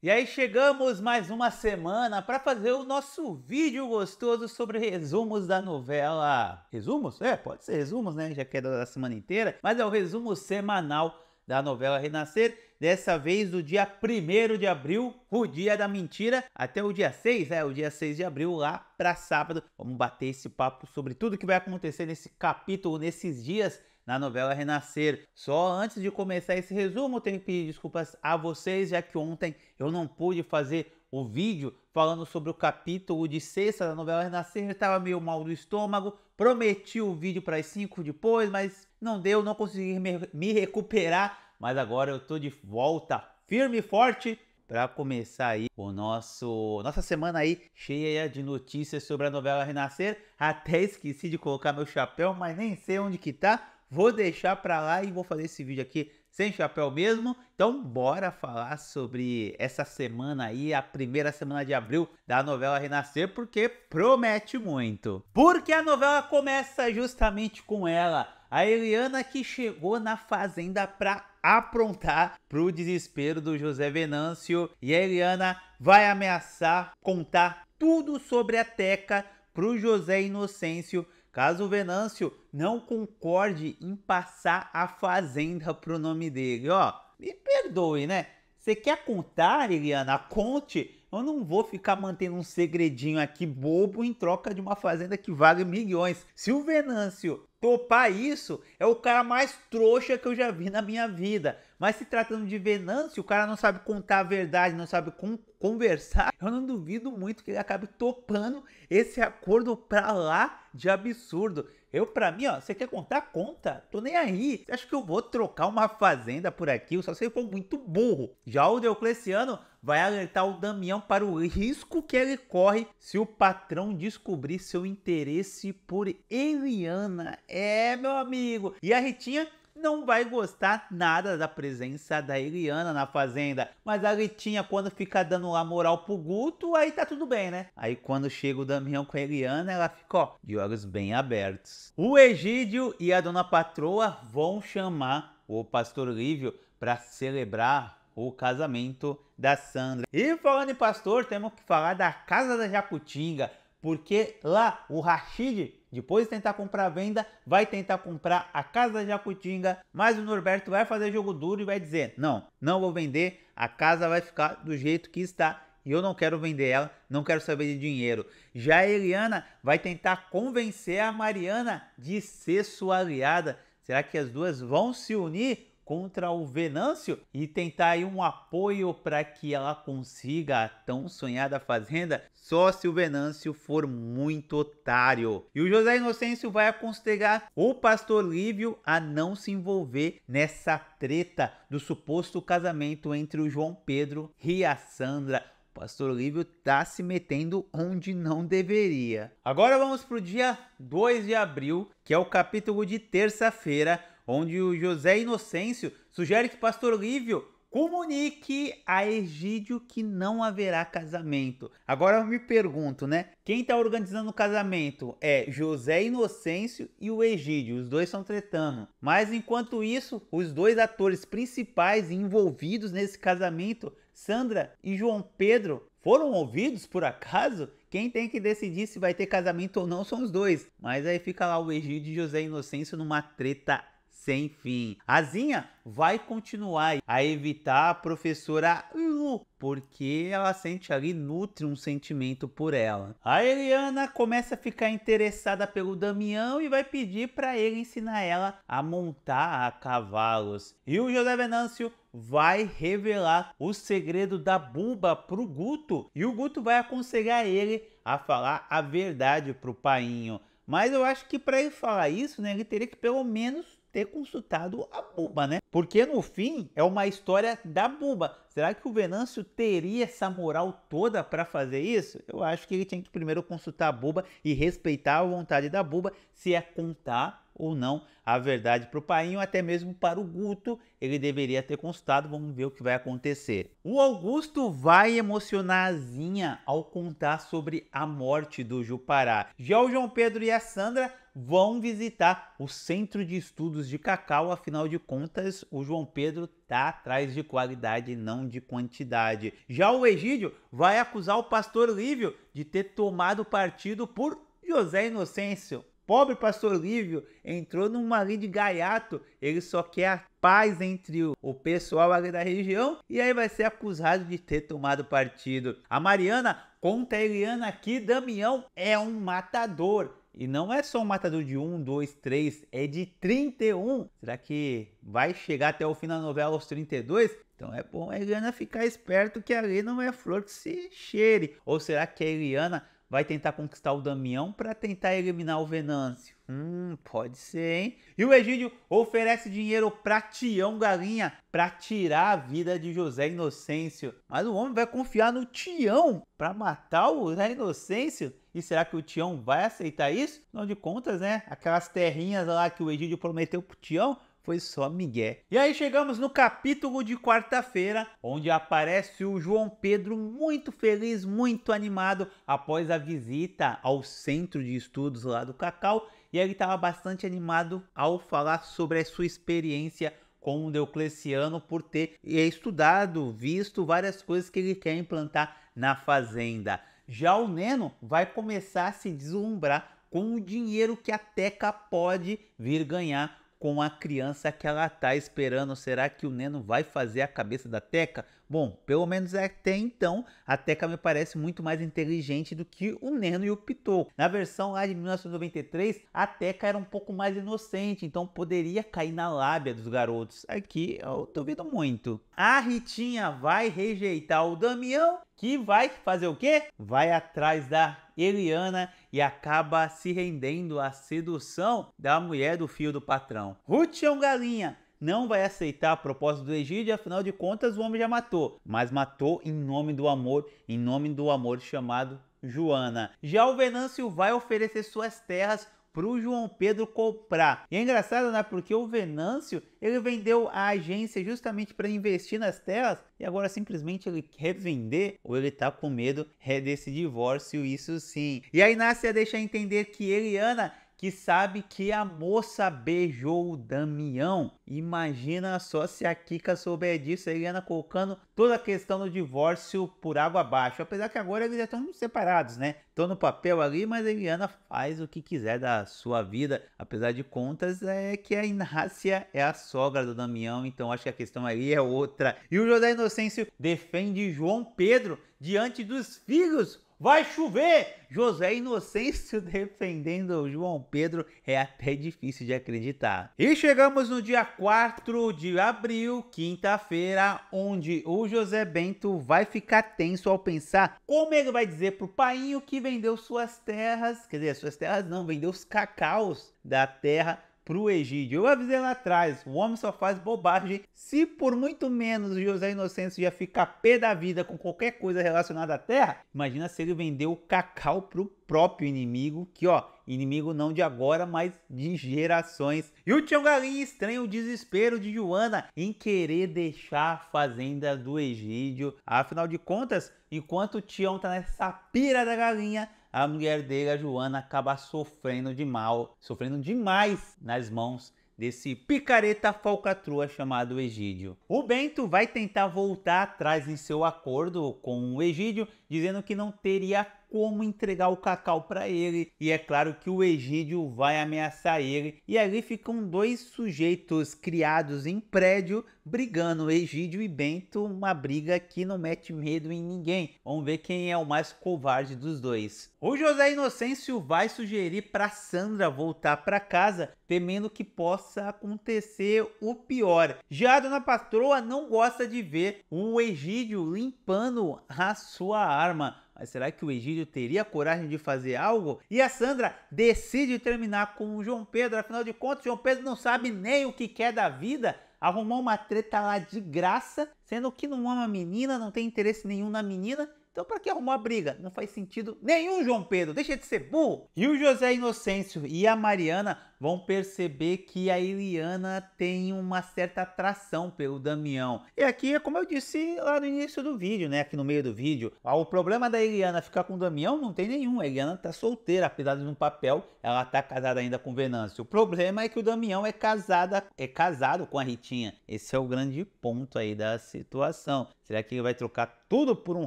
E aí chegamos mais uma semana para fazer o nosso vídeo gostoso sobre resumos da novela. Resumos? É, pode ser resumos, né? Já que é da semana inteira, mas é o resumo semanal da novela Renascer, dessa vez do dia 1 de abril, o dia da mentira, até o dia 6, é, o dia 6 de abril lá para sábado. Vamos bater esse papo sobre tudo que vai acontecer nesse capítulo, nesses dias na novela Renascer. Só antes de começar esse resumo, tenho que pedir desculpas a vocês, já que ontem eu não pude fazer o vídeo falando sobre o capítulo de sexta da novela Renascer, estava meio mal do estômago, prometi o vídeo para as 5 depois, mas não deu, não consegui me, me recuperar, mas agora eu tô de volta firme e forte para começar aí o nosso nossa semana aí cheia de notícias sobre a novela Renascer. Até esqueci de colocar meu chapéu, mas nem sei onde que tá. Vou deixar para lá e vou fazer esse vídeo aqui sem chapéu mesmo. Então, bora falar sobre essa semana aí, a primeira semana de abril da novela Renascer, porque promete muito. Porque a novela começa justamente com ela, a Eliana que chegou na fazenda para aprontar pro desespero do José Venâncio e a Eliana vai ameaçar contar tudo sobre a Teca pro José Inocêncio Caso o Venâncio não concorde em passar a fazenda pro nome dele, ó, me perdoe, né? Você quer contar, Eliana? Conte. Eu não vou ficar mantendo um segredinho aqui bobo em troca de uma fazenda que vale milhões. Se o Venâncio Topar isso é o cara mais trouxa que eu já vi na minha vida. Mas se tratando de Venâncio, o cara não sabe contar a verdade, não sabe conversar. Eu não duvido muito que ele acabe topando esse acordo pra lá de absurdo. Eu, pra mim, ó, você quer contar? Conta. Tô nem aí. Você acha que eu vou trocar uma fazenda por aqui? Só se que for muito burro. Já o Diocleciano vai alertar o Damião para o risco que ele corre se o patrão descobrir seu interesse por Eliana. É, meu amigo. E a Ritinha não vai gostar nada da presença da Eliana na fazenda. Mas a Litinha, quando fica dando lá moral pro Guto, aí tá tudo bem, né? Aí quando chega o Damião com a Eliana, ela fica, ó, de olhos bem abertos. O Egídio e a dona patroa vão chamar o pastor Lívio para celebrar o casamento da Sandra. E falando em pastor, temos que falar da Casa da Jacutinga, porque lá o Rashid depois de tentar comprar a venda, vai tentar comprar a casa da Jacutinga, mas o Norberto vai fazer jogo duro e vai dizer: "Não, não vou vender, a casa vai ficar do jeito que está". E eu não quero vender ela, não quero saber de dinheiro. Já a Eliana vai tentar convencer a Mariana de ser sua aliada. Será que as duas vão se unir contra o Venâncio e tentar aí um apoio para que ela consiga a tão sonhada fazenda, só se o Venâncio for muito otário. E o José Inocêncio vai aconselhar o pastor Lívio a não se envolver nessa treta do suposto casamento entre o João Pedro e a Sandra. O pastor Lívio tá se metendo onde não deveria. Agora vamos para o dia 2 de abril, que é o capítulo de terça-feira, onde o José Inocêncio sugere que Pastor Lívio comunique a Egídio que não haverá casamento. Agora eu me pergunto, né? Quem está organizando o casamento é José Inocêncio e o Egídio, os dois estão tretando. Mas enquanto isso, os dois atores principais envolvidos nesse casamento, Sandra e João Pedro, foram ouvidos por acaso? Quem tem que decidir se vai ter casamento ou não são os dois. Mas aí fica lá o Egídio e José Inocêncio numa treta sem fim. Azinha vai continuar a evitar a professora Lu, porque ela sente ali, nutre um sentimento por ela. A Eliana começa a ficar interessada pelo Damião e vai pedir para ele ensinar ela a montar a cavalos. E o José Venâncio vai revelar o segredo da Buba pro Guto e o Guto vai aconselhar ele a falar a verdade pro Painho. Mas eu acho que para ele falar isso, né, ele teria que pelo menos ter consultado a Buba, né? Porque no fim é uma história da Buba. Será que o Venâncio teria essa moral toda para fazer isso? Eu acho que ele tinha que primeiro consultar a Buba e respeitar a vontade da Buba se é contar ou não a verdade para o Painho, até mesmo para o Guto, ele deveria ter consultado vamos ver o que vai acontecer. O Augusto vai emocionar a Zinha ao contar sobre a morte do Jupará. Já o João Pedro e a Sandra vão visitar o Centro de Estudos de Cacau, afinal de contas, o João Pedro tá atrás de qualidade, não de quantidade. Já o Egídio vai acusar o pastor Lívio de ter tomado partido por José Inocêncio, pobre pastor Lívio entrou numa linha de gaiato, ele só quer a paz entre o pessoal ali da região e aí vai ser acusado de ter tomado partido. A Mariana conta a Eliana que Damião é um matador. E não é só um matador de 1, 2, 3, é de 31. Será que vai chegar até o fim da novela aos 32? Então é bom a Eliana ficar esperto que ali não é flor que se cheire. Ou será que a Eliana vai tentar conquistar o Damião para tentar eliminar o Venâncio. Hum, pode ser, hein? E o Egídio oferece dinheiro para Tião Galinha para tirar a vida de José Inocêncio. Mas o homem vai confiar no Tião para matar o José Inocêncio? E será que o Tião vai aceitar isso? Afinal de contas, né? Aquelas terrinhas lá que o Egídio prometeu pro Tião, foi só migué. E aí chegamos no capítulo de quarta-feira, onde aparece o João Pedro muito feliz, muito animado após a visita ao centro de estudos lá do Cacau, e ele estava bastante animado ao falar sobre a sua experiência com o Diocleciano por ter é estudado, visto várias coisas que ele quer implantar na fazenda. Já o Neno vai começar a se deslumbrar com o dinheiro que a Teca pode vir ganhar com a criança que ela tá esperando. Será que o Neno vai fazer a cabeça da Teca? Bom, pelo menos até então, a Teca me parece muito mais inteligente do que o Neno e o Pitou. Na versão lá de 1993, a Teca era um pouco mais inocente, então poderia cair na lábia dos garotos. Aqui eu duvido muito. A Ritinha vai rejeitar o Damião, que vai fazer o quê? Vai atrás da Eliana e acaba se rendendo à sedução da mulher do filho do patrão. Ruth é um galinha, não vai aceitar a proposta do Egídio, afinal de contas o homem já matou, mas matou em nome do amor, em nome do amor chamado Joana. Já o Venâncio vai oferecer suas terras pro João Pedro comprar. E é engraçado, né? Porque o Venâncio, ele vendeu a agência justamente para investir nas terras e agora simplesmente ele quer vender ou ele tá com medo é, desse divórcio, isso sim. E a Inácia deixa entender que ele e Ana que sabe que a moça beijou o Damião. Imagina só se a Kika souber disso, a Eliana colocando toda a questão do divórcio por água abaixo. Apesar que agora eles já estão separados, né? Estão no papel ali, mas a Eliana faz o que quiser da sua vida. Apesar de contas, é que a Inácia é a sogra do Damião, então acho que a questão ali é outra. E o José Inocêncio defende João Pedro diante dos filhos Vai chover! José Inocêncio defendendo João Pedro é até difícil de acreditar. E chegamos no dia 4 de abril, quinta-feira, onde o José Bento vai ficar tenso ao pensar como ele vai dizer pro painho que vendeu suas terras, quer dizer, suas terras não, vendeu os cacaus da terra pro Egídio. Eu avisei lá atrás, o homem só faz bobagem. Se por muito menos o José Inocêncio ia ficar pé da vida com qualquer coisa relacionada à terra, imagina se ele vendeu o cacau pro próprio inimigo, que ó, inimigo não de agora, mas de gerações. E o Tião Galinha estranha o desespero de Joana em querer deixar a fazenda do Egídio. Afinal de contas, enquanto o Tião tá nessa pira da galinha, a mulher dele, a Joana, acaba sofrendo de mal, sofrendo demais nas mãos desse picareta falcatrua chamado Egídio. O Bento vai tentar voltar atrás em seu acordo com o Egídio dizendo que não teria como entregar o Cacau para ele, e é claro que o Egídio vai ameaçar ele, e ali ficam dois sujeitos criados em prédio brigando, Egídio e Bento, uma briga que não mete medo em ninguém. Vamos ver quem é o mais covarde dos dois. O José Inocêncio vai sugerir para Sandra voltar para casa, temendo que possa acontecer o pior. Já a dona patroa não gosta de ver o Egídio limpando a sua arma, mas será que o Egídio teria coragem de fazer algo? E a Sandra decide terminar com o João Pedro, afinal de contas, João Pedro não sabe nem o que quer da vida, arrumou uma treta lá de graça, sendo que não ama a menina, não tem interesse nenhum na menina. Então, para que arrumar briga? Não faz sentido nenhum, João Pedro. Deixa de ser burro. E o José Inocêncio e a Mariana vão perceber que a Eliana tem uma certa atração pelo Damião. E aqui, é como eu disse lá no início do vídeo, né? Aqui no meio do vídeo, ah, o problema da Eliana ficar com o Damião não tem nenhum. A Eliana tá solteira, apesar de no papel ela tá casada ainda com o Venâncio. O problema é que o Damião é casada, é casado com a Ritinha. Esse é o grande ponto aí da situação. Será que ele vai trocar tudo por um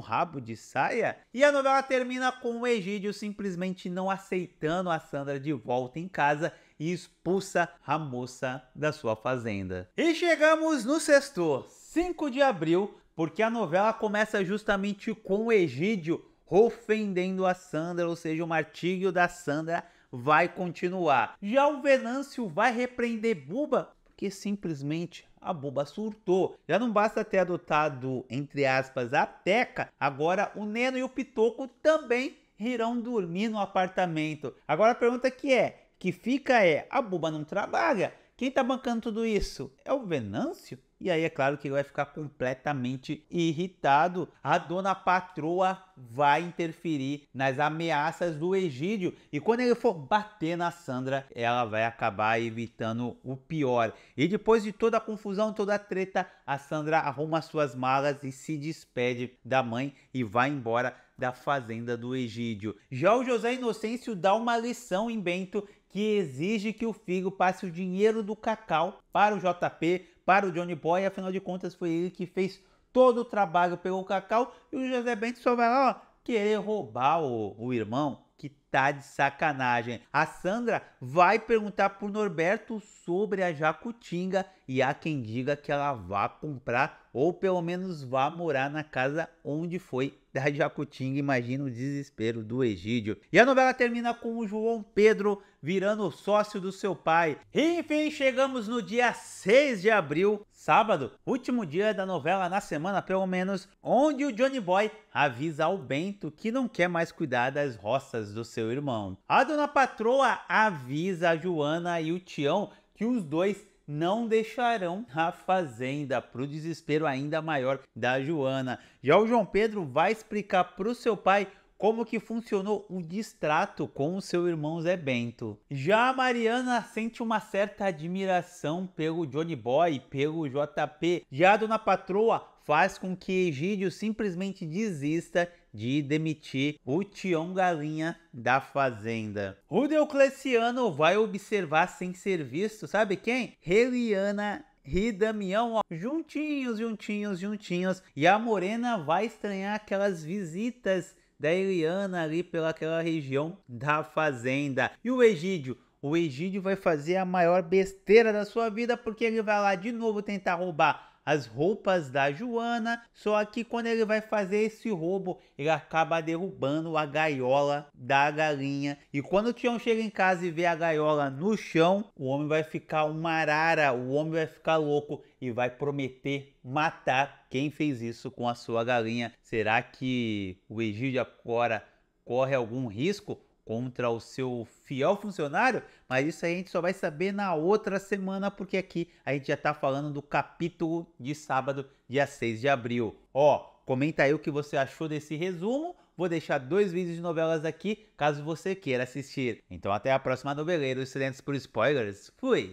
rabo de saia? E a novela termina com o Egídio simplesmente não aceitando a Sandra de volta em casa e expulsa a moça da sua fazenda. E chegamos no sexto, 5 de abril, porque a novela começa justamente com o Egídio ofendendo a Sandra, ou seja, o martírio da Sandra vai continuar. Já o Venâncio vai repreender Buba porque simplesmente a Buba surtou. Já não basta ter adotado, entre aspas, a Teca, agora o Neno e o Pitoco também irão dormir no apartamento. Agora a pergunta que é, que fica é: a Buba não trabalha. Quem está bancando tudo isso? É o Venâncio? E aí é claro que ele vai ficar completamente irritado. A dona patroa vai interferir nas ameaças do Egídio e quando ele for bater na Sandra, ela vai acabar evitando o pior. E depois de toda a confusão, toda a treta, a Sandra arruma suas malas e se despede da mãe e vai embora da fazenda do Egídio. Já o José Inocêncio dá uma lição em Bento que exige que o Figo passe o dinheiro do Cacau para o JP, para o Johnny Boy, afinal de contas foi ele que fez todo o trabalho pelo Cacau e o José Bento só vai lá ó, querer roubar o, o irmão que tá de sacanagem. A Sandra vai perguntar pro Norberto sobre a Jacutinga e há quem diga que ela vá comprar ou pelo menos vá morar na casa onde foi da Jacutinga. Imagina o desespero do Egídio. E a novela termina com o João Pedro virando sócio do seu pai. E, enfim, chegamos no dia 6 de abril, Sábado, último dia da novela na semana pelo menos, onde o Johnny Boy avisa ao Bento que não quer mais cuidar das roças do seu irmão. A dona patroa avisa a Joana e o Tião que os dois não deixarão a fazenda para o desespero ainda maior da Joana. Já o João Pedro vai explicar para o seu pai como que funcionou o distrato com o seu irmão Zé Bento. Já a Mariana sente uma certa admiração pelo Johnny Boy, pelo JP. Já a Dona Patroa faz com que Egídio simplesmente desista de demitir o Tião Galinha da Fazenda. O Deocleciano vai observar sem ser visto, sabe quem? Heliana e Damião, ó, juntinhos, juntinhos, juntinhos. E a Morena vai estranhar aquelas visitas da Eliana ali pelaquela região da fazenda. E o Egídio? O Egídio vai fazer a maior besteira da sua vida porque ele vai lá de novo tentar roubar as roupas da Joana, só que quando ele vai fazer esse roubo, ele acaba derrubando a gaiola da galinha. E quando o Tião chega em casa e vê a gaiola no chão, o homem vai ficar uma arara, o homem vai ficar louco e vai prometer matar quem fez isso com a sua galinha. Será que o Egídio Acora corre algum risco contra o seu fiel funcionário? Mas isso aí a gente só vai saber na outra semana, porque aqui a gente já está falando do capítulo de sábado, dia 6 de abril. Ó, comenta aí o que você achou desse resumo. Vou deixar dois vídeos de novelas aqui, caso você queira assistir. Então até a próxima, noveleiros. excelente por spoilers. Fui!